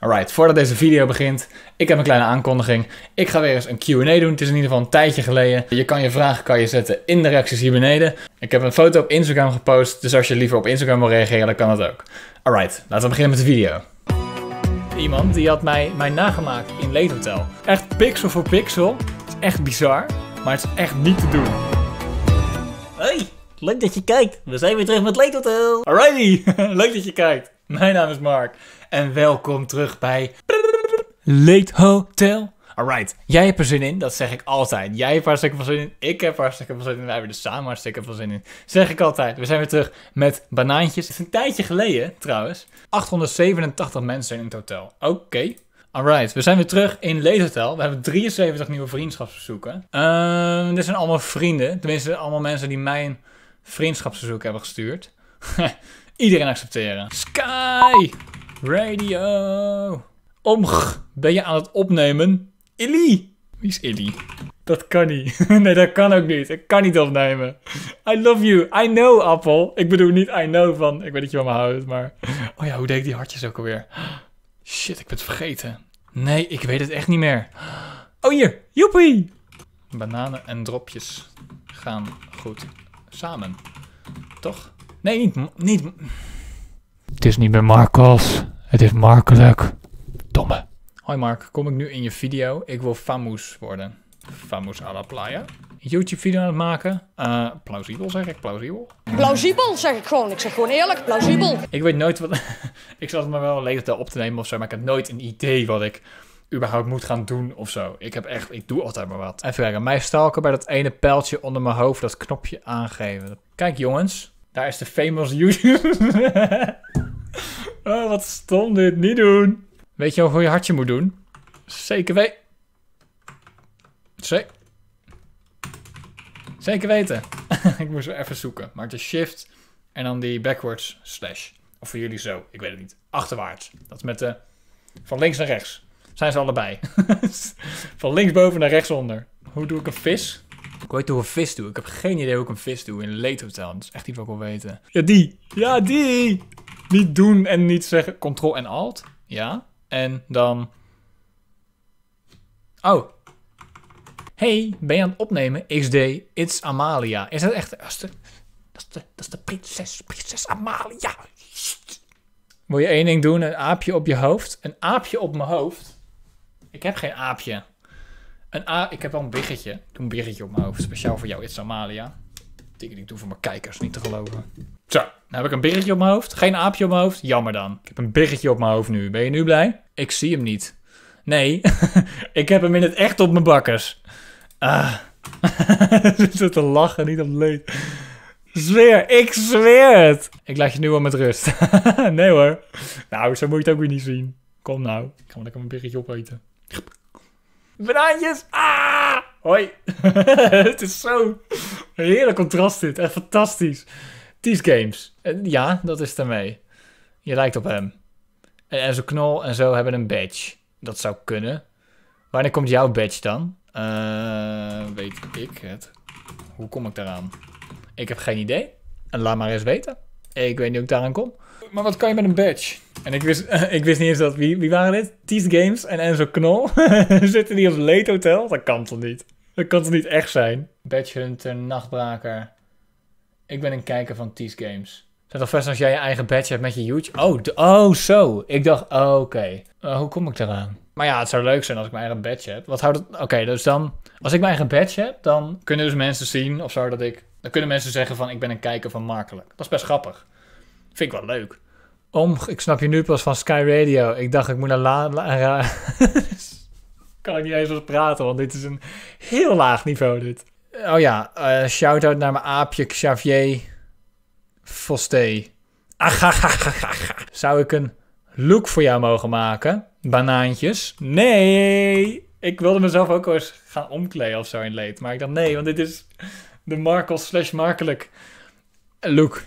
Alright, voordat deze video begint, ik heb een kleine aankondiging. Ik ga weer eens een Q&A doen. Het is in ieder geval een tijdje geleden. Je kan je vragen kan je zetten in de reacties hier beneden. Ik heb een foto op Instagram gepost, dus als je liever op Instagram wil reageren, dan kan dat ook. Alright, laten we beginnen met de video. Iemand die had mij, mij nagemaakt in Leedhotel. Echt pixel voor pixel. Het is echt bizar, maar het is echt niet te doen. Hey, leuk dat je kijkt. We zijn weer terug met Leedhotel. Alrighty, leuk dat je kijkt. Mijn naam is Mark en welkom terug bij Late Hotel. Alright, jij hebt er zin in, dat zeg ik altijd. Jij hebt hartstikke veel zin in, ik heb hartstikke veel zin in, wij hebben er samen hartstikke veel zin in. Zeg ik altijd. We zijn weer terug met banaantjes. Het is een tijdje geleden trouwens. 887 mensen in het hotel. Oké. Okay. Alright, we zijn weer terug in Hotel. We hebben 73 nieuwe vriendschapsverzoeken. Uh, dit zijn allemaal vrienden. Tenminste, allemaal mensen die mijn vriendschapsverzoek hebben gestuurd. Iedereen accepteren. Sky Radio. Omg, ben je aan het opnemen? Illy. Wie is Illy? Dat kan niet. Nee, dat kan ook niet. Ik kan niet opnemen. I love you. I know, Apple. Ik bedoel niet I know van... Ik weet dat je van me houdt, maar... Oh ja, hoe deed ik die hartjes ook alweer? Shit, ik ben het vergeten. Nee, ik weet het echt niet meer. Oh, hier. Joepie. Bananen en dropjes gaan goed samen. Toch? Nee, niet, Het is niet meer Marcos. Het is Markelijk. Domme. Hoi Mark, kom ik nu in je video? Ik wil famous worden. Famous à la playa. YouTube video aan het maken? Eh, plausibel zeg ik, plausibel. Plausibel zeg ik gewoon. Ik zeg gewoon eerlijk, plausibel. Ik weet nooit wat... ik zat me wel leeg op te nemen of zo, maar ik heb nooit een idee wat ik überhaupt moet gaan doen of zo. Ik heb echt, ik doe altijd maar wat. Even kijken, mij stalken bij dat ene pijltje onder mijn hoofd, dat knopje aangeven. Kijk jongens, daar is de famous YouTube. oh, wat stom dit. Niet doen. Weet je al hoe je hartje moet doen? Zeker weten. Zeker. weten. ik moest wel even zoeken. Maar de shift en dan die backwards slash. Of voor jullie zo, ik weet het niet. Achterwaarts. Dat is met de... Van links naar rechts. Zijn ze allebei. van linksboven naar rechtsonder. Hoe doe ik een vis? Ik weet hoe ik een vis doe. Ik heb geen idee hoe ik een vis doe in een leedhotel. Dat is echt iets wat ik wil weten. Ja, die. Ja, die. Niet doen en niet zeggen. Ctrl en Alt. Ja. En dan... Oh. Hey, ben je aan het opnemen? XD, it's Amalia. Is dat echt... Dat is de, dat is de, dat is de prinses, prinses Amalia. Wil je één ding doen? Een aapje op je hoofd? Een aapje op mijn hoofd? Ik heb geen aapje. Een A, ik heb wel een biggetje. Ik doe een biggetje op mijn hoofd. Speciaal voor jou, It's Amalia. Dingen die ik doe voor mijn kijkers, niet te geloven. Zo, nou heb ik een biggetje op mijn hoofd. Geen aapje op mijn hoofd. Jammer dan. Ik heb een biggetje op mijn hoofd nu. Ben je nu blij? Ik zie hem niet. Nee, ik heb hem in het echt op mijn bakkers. Ah. ze te lachen, niet op leed. Zweer, ik zweer het. Ik laat je nu wel met rust. nee hoor. Nou, zo moet je het ook weer niet zien. Kom nou. Ik ga maar lekker mijn biggetje opeten. Banaantjes! Ah! Hoi. het is zo... Heerlijk contrast dit. Echt fantastisch. These Games. Eh, ja, dat is daarmee. Je lijkt op hem. En, en zo knol en zo hebben een badge. Dat zou kunnen. Wanneer komt jouw badge dan? Eh, weet ik het. Hoe kom ik daaraan? Ik heb geen idee. En laat maar eens weten. Ik weet niet hoe ik daaraan kom maar wat kan je met een badge? En ik wist, ik wist niet eens dat... Wie, wie waren dit? Tease Games en Enzo Knol? Zitten die op Late Hotel? Dat kan toch niet? Dat kan toch niet echt zijn? Badge Hunter, Nachtbraker. Ik ben een kijker van Tease Games. Zet toch vast als jij je eigen badge hebt met je YouTube? Oh, oh zo. Ik dacht, oh, oké. Eh, hoe kom ik eraan? Maar ja, het zou leuk zijn als ik mijn eigen badge heb. Wat houdt het... Oké, dus dan... Als ik mijn eigen badge heb, dan kunnen dus mensen zien of zo dat ik... Dan kunnen mensen zeggen van, ik ben een kijker van makkelijk. Dat is best grappig. Vind ik wel leuk. Om, ik snap je nu pas van Sky Radio. Ik dacht, ik moet naar la, kan ik niet eens wat praten, want dit is een heel laag niveau dit. Oh ja, uh, shout-out naar mijn aapje Xavier Vosté. Zou ik een look voor jou mogen maken? Banaantjes? Nee! Ik wilde mezelf ook eens gaan omkleden of zo in leed. Maar ik dacht nee, want dit is de Markel slash Markelijk look.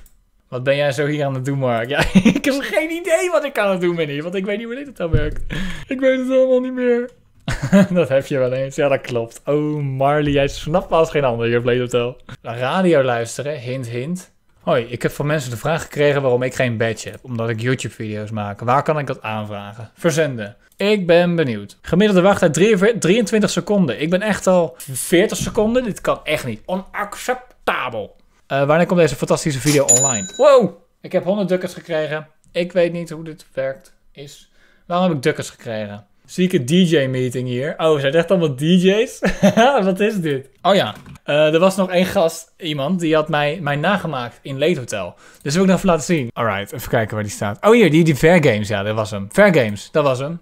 Wat ben jij zo hier aan het doen, Mark? Ja, ik heb geen idee wat ik aan het doen ben hier, want ik weet niet hoe dit dan werkt. Ik weet het allemaal niet meer. dat heb je wel eens. Ja, dat klopt. Oh, Marley, jij snapt me als geen ander hier op Blade Hotel. Radio luisteren, hint, hint. Hoi, ik heb van mensen de vraag gekregen waarom ik geen badge heb, omdat ik YouTube-video's maak. Waar kan ik dat aanvragen? Verzenden. Ik ben benieuwd. Gemiddelde wachttijd 23 seconden. Ik ben echt al 40 seconden. Dit kan echt niet. Onacceptabel. Uh, wanneer komt deze fantastische video online? Wow! Ik heb 100 dukkers gekregen. Ik weet niet hoe dit werkt. Is. Waarom heb ik dukkers gekregen? Zie ik een DJ-meeting hier? Oh, zijn echt allemaal DJ's? Wat is dit? Oh ja, eh, er was nog één gast, iemand, die had mij, mij nagemaakt in hotel. Dus wil ik nog even laten zien. Alright, even kijken waar die staat. Oh hier, die, die Fair Games, ja, dat was hem. Fair Games, dat was hem.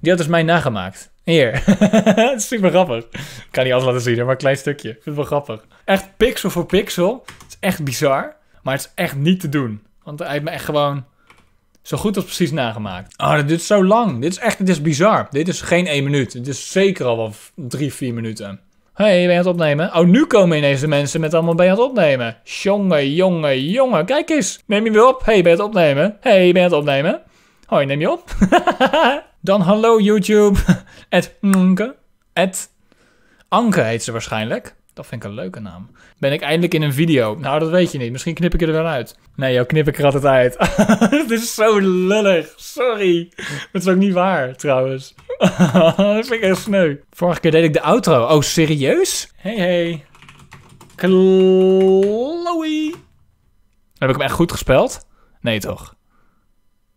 Die had dus mij nagemaakt. Hier. Het is super grappig. Ik kan niet alles laten zien, maar een klein stukje. Ik vind het wel grappig. Echt pixel voor pixel. Het is echt bizar. Maar het is echt niet te doen. Want hij heeft me echt gewoon zo goed als precies nagemaakt. oh, dit is zo lang. Dit is echt dit is bizar. Dit is geen 1 minuut. Dit is zeker al wel 3, 4 minuten. Hé, hey, ben je aan het opnemen? Oh, nu komen ineens de mensen met allemaal ben je aan het opnemen. Jongen, jongen, jongen. Kijk eens. Neem je weer op. Hé, hey, ben je aan het opnemen? Hé, hey, ben je aan het opnemen? Hoi, neem je op? Dan hallo YouTube. Ed Anke. Ed Anke heet ze waarschijnlijk. Dat vind ik een leuke naam. Ben ik eindelijk in een video? Nou, dat weet je niet. Misschien knip ik er wel uit. Nee, jou knip ik er altijd uit. Het is zo lullig. Sorry. het is ook niet waar, trouwens. dat vind ik echt sneu. Vorige keer deed ik de outro. Oh, serieus? Hey, hey. Chloe. Heb ik hem echt goed gespeld? Nee, toch?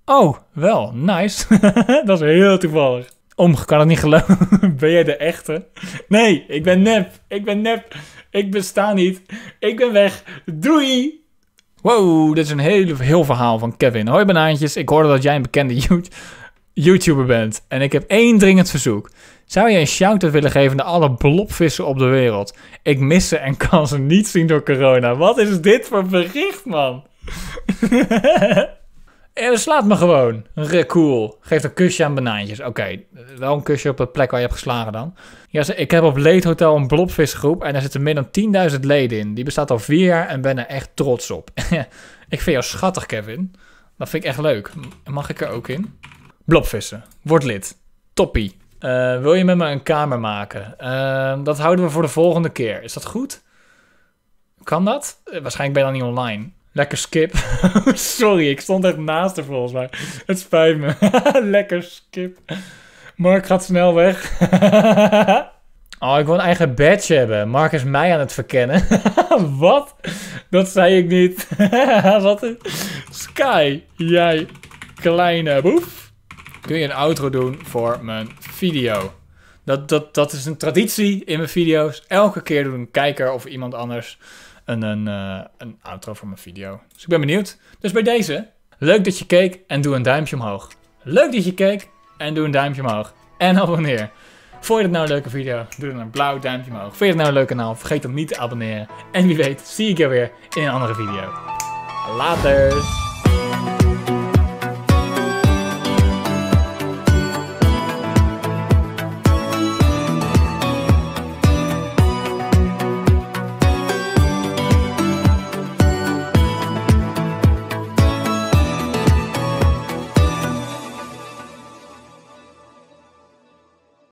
Oh, wel, nice. dat is heel toevallig. Om, kan het niet geloven. ben jij de echte? Nee, ik ben nep. Ik ben nep. Ik besta niet. Ik ben weg. Doei! Wow, dit is een heel, heel verhaal van Kevin. Hoi banaantjes, ik hoorde dat jij een bekende YouTuber bent. En ik heb één dringend verzoek. Zou je een shout-out willen geven naar alle blobvissen op de wereld? Ik mis ze en kan ze niet zien door corona. Wat is dit voor bericht, man? Eh, slaat dus me gewoon. Cool. Geeft een kusje aan banaantjes. Oké, wel een kusje op de plek waar je hebt geslagen dan. Ja, ik heb op Leed Hotel een blobvisgroep en daar zitten meer dan 10.000 leden in. Die bestaat al vier jaar en ben er echt trots op. ik vind jou schattig, Kevin. Dat vind ik echt leuk. Mag ik er ook in? Blobvissen. Word lid. Toppie. Eh, wil je met me een kamer maken? Eh, dat houden we voor de volgende keer. Is dat goed? Kan dat? waarschijnlijk ben je dan niet online. Lekker skip. Sorry, ik stond echt naast er volgens mij. Het spijt me. Lekker skip. Mark gaat snel weg. oh, ik wil een eigen badge hebben. Mark is mij aan het verkennen. Wat? Dat zei ik niet. Wat? Sky, jij kleine boef. Kun je een outro doen voor mijn video? Dat, dat, dat is een traditie in mijn video's. Elke keer doet een kijker of iemand anders een, een, eh, een outro voor mijn video. Dus ik ben benieuwd. Dus bij deze, leuk dat je keek en doe een duimpje omhoog. Leuk dat je keek en doe een duimpje omhoog. En abonneer. Vond je dit nou een leuke video? Doe dan een blauw duimpje omhoog. Vind je het nou een leuk kanaal? Vergeet dan niet te abonneren. En wie weet, zie ik je weer in een andere video. Later!